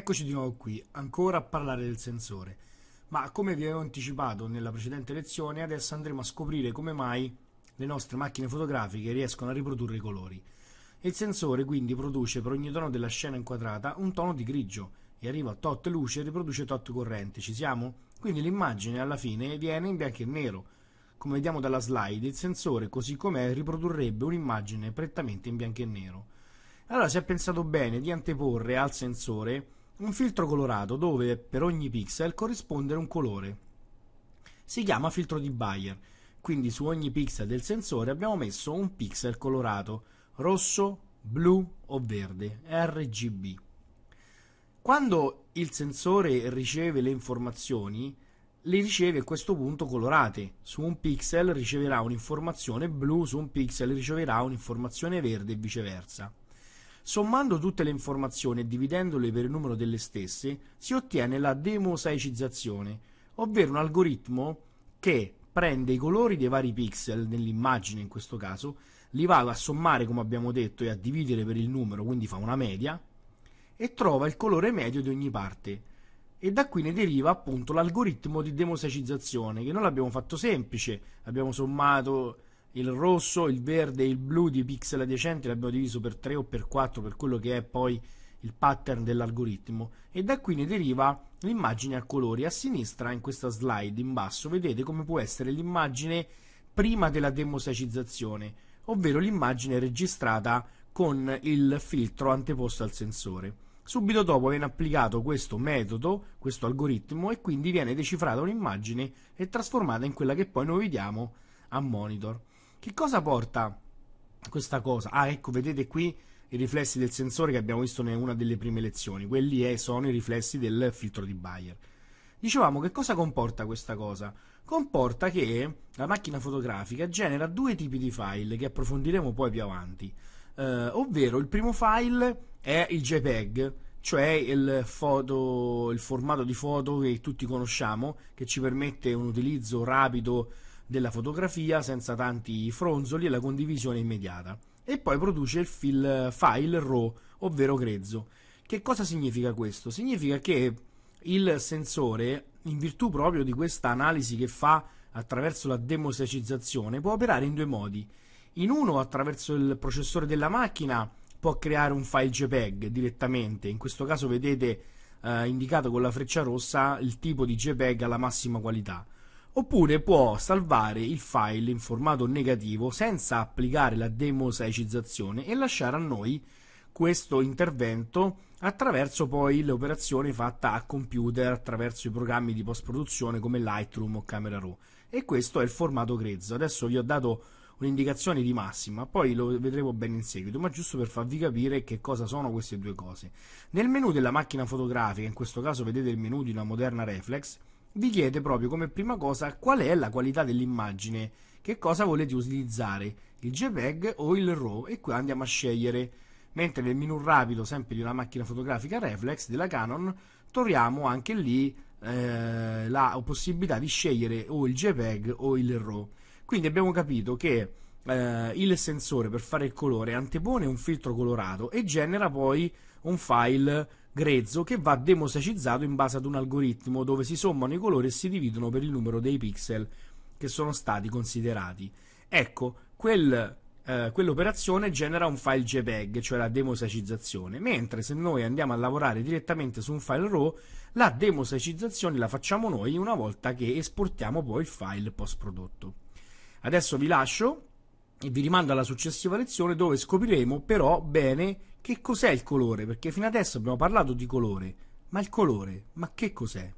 Eccoci di nuovo qui, ancora a parlare del sensore, ma come vi avevo anticipato nella precedente lezione, adesso andremo a scoprire come mai le nostre macchine fotografiche riescono a riprodurre i colori. Il sensore quindi produce per ogni tono della scena inquadrata un tono di grigio e arriva a tot luce e riproduce tot corrente, ci siamo? Quindi l'immagine alla fine viene in bianco e nero. Come vediamo dalla slide, il sensore così com'è riprodurrebbe un'immagine prettamente in bianco e nero. Allora si è pensato bene di anteporre al sensore un filtro colorato dove per ogni pixel corrisponde un colore. Si chiama filtro di Bayer, quindi su ogni pixel del sensore abbiamo messo un pixel colorato, rosso, blu o verde, RGB. Quando il sensore riceve le informazioni, le riceve a questo punto colorate. Su un pixel riceverà un'informazione blu, su un pixel riceverà un'informazione verde e viceversa. Sommando tutte le informazioni e dividendole per il numero delle stesse, si ottiene la demosaicizzazione, ovvero un algoritmo che prende i colori dei vari pixel, nell'immagine in questo caso, li va a sommare come abbiamo detto e a dividere per il numero, quindi fa una media, e trova il colore medio di ogni parte. E da qui ne deriva appunto l'algoritmo di demosaicizzazione, che noi l'abbiamo fatto semplice, abbiamo sommato il rosso, il verde e il blu di pixel adiacenti l'abbiamo diviso per 3 o per 4 per quello che è poi il pattern dell'algoritmo e da qui ne deriva l'immagine a colori. A sinistra in questa slide in basso vedete come può essere l'immagine prima della demosacizzazione, ovvero l'immagine registrata con il filtro anteposto al sensore. Subito dopo viene applicato questo metodo, questo algoritmo e quindi viene decifrata un'immagine e trasformata in quella che poi noi vediamo a monitor. Che cosa porta questa cosa? Ah, ecco, vedete qui i riflessi del sensore che abbiamo visto in una delle prime lezioni. Quelli è, eh, sono i riflessi del filtro di Bayer. Dicevamo che cosa comporta questa cosa? Comporta che la macchina fotografica genera due tipi di file che approfondiremo poi più avanti. Eh, ovvero il primo file è il JPEG, cioè il, foto, il formato di foto che tutti conosciamo, che ci permette un utilizzo rapido della fotografia senza tanti fronzoli e la condivisione immediata. E poi produce il file RAW, ovvero grezzo. Che cosa significa questo? Significa che il sensore, in virtù proprio di questa analisi che fa attraverso la demosacizzazione, può operare in due modi. In uno, attraverso il processore della macchina, può creare un file JPEG direttamente. In questo caso vedete eh, indicato con la freccia rossa il tipo di JPEG alla massima qualità oppure può salvare il file in formato negativo senza applicare la demosaicizzazione e lasciare a noi questo intervento attraverso poi l'operazione fatta a computer attraverso i programmi di post produzione come Lightroom o Camera Raw e questo è il formato grezzo adesso vi ho dato un'indicazione di massima poi lo vedremo bene in seguito ma giusto per farvi capire che cosa sono queste due cose nel menu della macchina fotografica in questo caso vedete il menu di una moderna reflex vi chiede proprio come prima cosa qual è la qualità dell'immagine, che cosa volete utilizzare, il JPEG o il RAW e qui andiamo a scegliere. Mentre nel menu rapido, sempre di una macchina fotografica reflex della Canon, troviamo anche lì eh, la possibilità di scegliere o il JPEG o il RAW. Quindi abbiamo capito che eh, il sensore per fare il colore antepone un filtro colorato e genera poi un file grezzo che va demosacizzato in base ad un algoritmo dove si sommano i colori e si dividono per il numero dei pixel che sono stati considerati. Ecco, quel, eh, quell'operazione genera un file JPEG, cioè la demosacizzazione, mentre se noi andiamo a lavorare direttamente su un file RAW, la demosacizzazione la facciamo noi una volta che esportiamo poi il file post prodotto. Adesso vi lascio e vi rimando alla successiva lezione dove scopriremo però bene che cos'è il colore, perché fino adesso abbiamo parlato di colore, ma il colore, ma che cos'è?